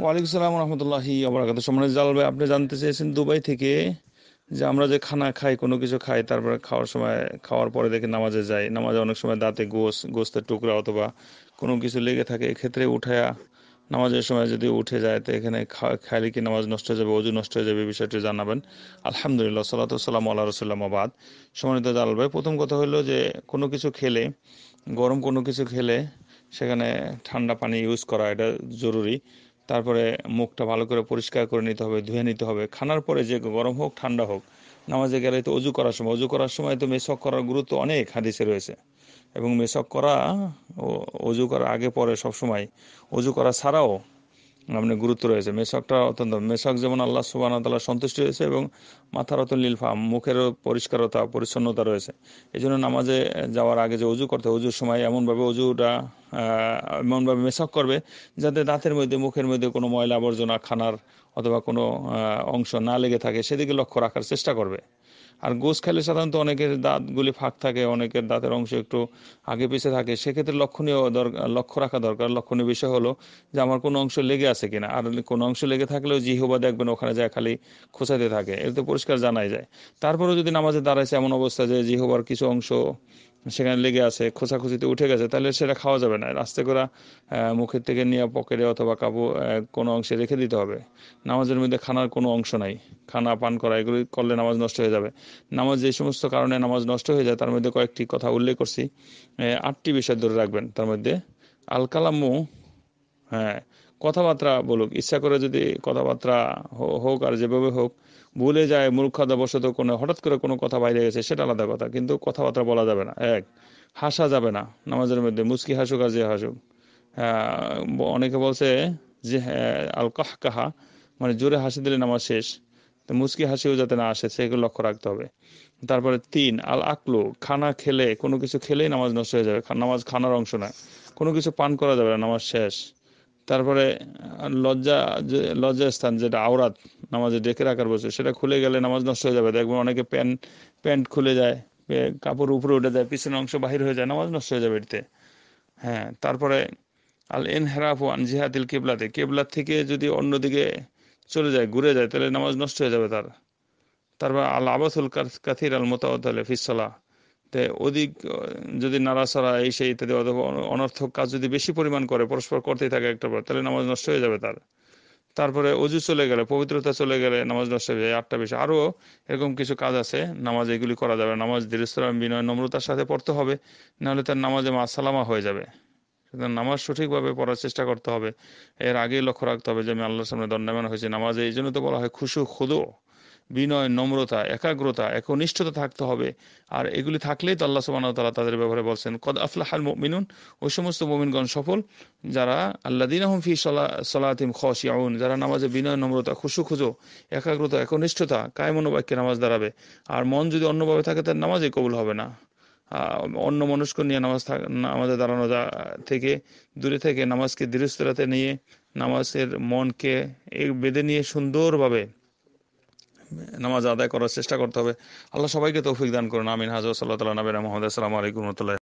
ওয়ালাইকুম রহমতুল্লাহি আবরাকাত সম্মানিত জালাল ভাই আপনি জানতে চেয়েছেন দুবাই থেকে যে আমরা যে খানা খাই কোনো কিছু খাই তারপরে খাওয়ার সময় খাওয়ার পরে দেখে নামাজে যাই নামাজে অনেক সময় দাঁতে গোস গোস্তের টুকরা অথবা কোনো কিছু লেগে থাকে এক্ষেত্রে উঠায়া নামাজের সময় যদি উঠে যায় তো এখানে খেয়ালি কি নামাজ নষ্ট হয়ে যাবে অজু নষ্ট হয়ে যাবে বিষয়টি জানাবেন আলহামদুলিল্লাহ সাল্লাম আল্লাহ রসুল্লামাবাদ সমানিত জালাল ভাই প্রথম কথা হলো যে কোনো কিছু খেলে গরম কোনো কিছু খেলে সেখানে ঠান্ডা পানি ইউজ করা এটা জরুরি তারপরে মুখটা ভালো করে পরিষ্কার করে নিতে হবে ধুয়ে নিতে হবে খানার পরে যে গরম হোক ঠান্ডা হোক নামাজে গেলে তো অজু করার সময় অজু করার সময় তো মেসক করার গুরুত্ব অনেক হাদিসে রয়েছে এবং মেসক করা ও অজু করার আগে পরে সবসময় অজু করা ছাড়াও আপনি গুরুত্ব রয়েছে মেশকটা অত্যন্ত মেশক যেমন আল্লাহ সুবান তালা সন্তুষ্ট হয়েছে এবং মাথার অত লিলফা মুখেরও পরিষ্কারতা পরিচ্ছন্নতা রয়েছে এই জন্য নামাজে যাওয়ার আগে যে অজু করতে অজুর সময় এমনভাবে অজুটা এমনভাবে মেশক করবে যাতে দাঁতের মধ্যে মুখের মধ্যে কোনো ময়লা আবর্জনা খানার অথবা কোনো অংশ না লেগে থাকে সেদিকে লক্ষ্য রাখার চেষ্টা করবে আর গোস খেলে সাধারণত অনেকের দাঁতগুলি ফাঁক থাকে অনেকের দাঁতের অংশ একটু আগে পিছিয়ে থাকে সেক্ষেত্রে লক্ষণীয় লক্ষ্য রাখা দরকার লক্ষণীয় বিষয় হলো যে আমার কোনো অংশ লেগে আছে কিনা আর কোনো অংশ লেগে থাকলেও জিহবা দেখবেন ওখানে যায় খালি খোঁচাতে থাকে এতে পরিষ্কার জানাই যায় তারপরেও যদি নামাজে দাঁড়াইছে এমন অবস্থা যে জিহবার কিছু অংশ সেখানে লেগে আছে খোঁচাখুচিতে উঠে গেছে তাহলে সেটা খাওয়া যাবে না আস্তে করে মুখের থেকে নিয়ে পকেটে অথবা কাপড় কোনো অংশে রেখে দিতে হবে নামাজের মধ্যে খানার কোনো অংশ নাই খানা পান করা এগুলি করলে নামাজ নষ্ট হয়ে যাবে নামাজ যে সমস্ত কারণে নামাজ নষ্ট হয়ে যায় তার মধ্যে কয়েকটি কথা উল্লেখ করছি আটটি বিষয় ধরে রাখবেন তার মধ্যে আল কালামু হ্যাঁ কথাবার্তা বলুক ইচ্ছা করে যদি কথাবার্তা হোক আর যেভাবে হোক ভুলে যায় মূর্খাদাবশত কোনো হঠাৎ করে কোনো কথা বাইরে গেছে সেটা আলাদা কথা কিন্তু কথাবার্তা বলা যাবে না এক হাসা যাবে না নামাজের মধ্যে মুচকি হাসুক আর যে হাসুক অনেকে বলছে যে হ্যাঁ আল কাহা মানে জোরে হাসি দিলে নামাজ শেষ তো মুসকি হাসিও যাতে না আসে সেগুলো লক্ষ্য রাখতে হবে তারপরে তিন আল আকলো খানা খেলে কোনো কিছু খেলেই নামাজ নষ্ট হয়ে যাবে নামাজ খানার অংশ না কোনো কিছু পান করা যাবে না নামাজ শেষ তারপরে লজ্জা যে লজ্জা স্থান যেটা আওরাত নামাজে ডেকে রাখার বসে সেটা খুলে গেলে নামাজ নষ্ট হয়ে যাবে দেখবেন অনেকে প্যান্ট প্যান্ট খুলে যায় কাপড় উপরে উঠে যায় পিছনের অংশ বাহির হয়ে যায় নামাজ নষ্ট হয়ে যাবে এটিতে হ্যাঁ তারপরে আল এনহেরাফ ওয়ান জিহাদিল কেবলাতে কেবলার থেকে যদি অন্যদিকে চলে যায় ঘুরে যায় তাহলে নামাজ নষ্ট হয়ে যাবে তার তারপর আল আবাসুল কাথির আল মোতাউদ্দালে ফিসলা অধিক যদি নাড়াছাড়া এই সেই ইত্যাদি অথবা অনর্থক কাজ যদি বেশি পরিমাণ করে পরস্পর করতেই থাকে একটা পর তাহলে নামাজ নষ্ট হয়ে যাবে তার তারপরে অজু চলে গেলে পবিত্রতা চলে গেলে নামাজ নষ্ট হয়ে যায় আটটা বেশি আরও এরকম কিছু কাজ আছে নামাজ এগুলি করা যাবে নামাজ দৃঢ়স্তরাম বিনয় নম্রতার সাথে পড়তে হবে নাহলে তার নামাজে মা সালামা হয়ে যাবে সুতরাং নামাজ সঠিকভাবে পড়ার চেষ্টা করতে হবে এর আগেই লক্ষ্য রাখতে হবে যে আমি আল্লাহর সামনে দণ্ডায়মান হয়েছি নামাজে এই জন্য তো বলা হয় খুশু খুদু বিনয় নম্রতা একাগ্রতা একনিষ্ঠতা থাকতে হবে আর এগুলি থাকলেই তো আল্লাহ সুবাহ তালা তাদের ব্যাপারে বলছেন কদ আফলাহাল মিনুন ওই সমস্ত মোমিনগণ সফল যারা আল্লা দিন আহম ফি সলাতিম ইয়াউন যারা নামাজে বিনয় নম্রতা খুশু খুঁজো একাগ্রতা একনিষ্ঠতা কায় মনোবাক্যে নামাজ দাঁড়াবে আর মন যদি অন্যভাবে থাকে তার নামাজে কবুল হবে না অন্য মনস্ক নিয়ে নামাজ নামাজে দাঁড়ানো যা থেকে দূরে থেকে নামাজকে দৃঢ়তাতে নিয়ে নামাজের মনকে বেঁধে নিয়ে সুন্দরভাবে নামাজ আদায় করার চেষ্টা করতে হবে আল্লাহ সবাইকে তৌফিক দান করুন আমিন হাজর সাল্লাহ তাল্লাহ নবীর মহম্মদ আসসালামু আলাইকুম রহমতুল্লাহ